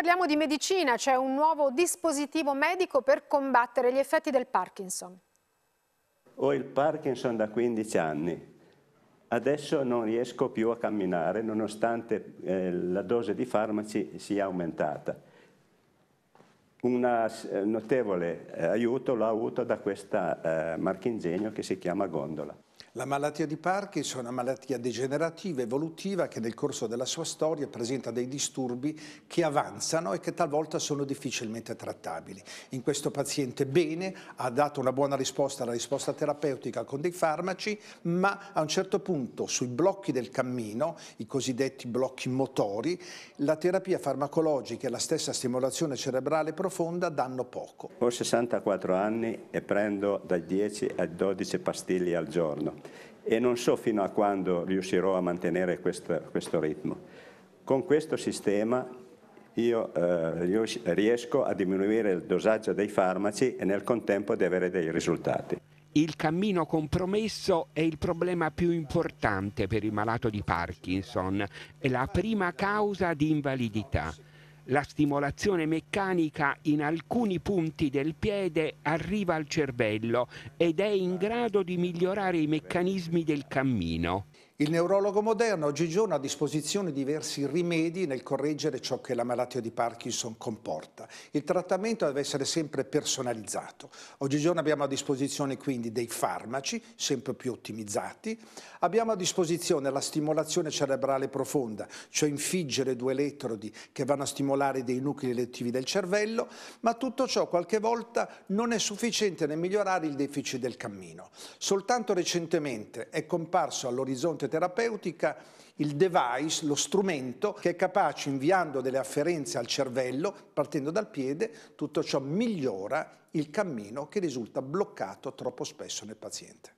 parliamo di medicina, c'è un nuovo dispositivo medico per combattere gli effetti del Parkinson. Ho il Parkinson da 15 anni. Adesso non riesco più a camminare nonostante eh, la dose di farmaci sia aumentata. Un eh, notevole eh, aiuto l'ho avuto da questa eh, marchingegno che si chiama Gondola. La malattia di Parkinson è una malattia degenerativa, evolutiva, che nel corso della sua storia presenta dei disturbi che avanzano e che talvolta sono difficilmente trattabili. In questo paziente bene, ha dato una buona risposta alla risposta terapeutica con dei farmaci, ma a un certo punto sui blocchi del cammino, i cosiddetti blocchi motori, la terapia farmacologica e la stessa stimolazione cerebrale profonda danno poco. Ho 64 anni e prendo da 10 a 12 pastiglie al giorno e non so fino a quando riuscirò a mantenere questo, questo ritmo. Con questo sistema io eh, riesco a diminuire il dosaggio dei farmaci e nel contempo di avere dei risultati. Il cammino compromesso è il problema più importante per il malato di Parkinson, è la prima causa di invalidità la stimolazione meccanica in alcuni punti del piede arriva al cervello ed è in grado di migliorare i meccanismi del cammino. Il neurologo moderno oggigiorno ha a disposizione diversi rimedi nel correggere ciò che la malattia di Parkinson comporta. Il trattamento deve essere sempre personalizzato. Oggigiorno abbiamo a disposizione quindi dei farmaci, sempre più ottimizzati. Abbiamo a disposizione la stimolazione cerebrale profonda, cioè infiggere due elettrodi che vanno a stimolare dei nuclei elettivi del cervello, ma tutto ciò qualche volta non è sufficiente nel migliorare il deficit del cammino. Soltanto recentemente è comparso all'orizzonte terapeutica il device, lo strumento che è capace inviando delle afferenze al cervello, partendo dal piede, tutto ciò migliora il cammino che risulta bloccato troppo spesso nel paziente.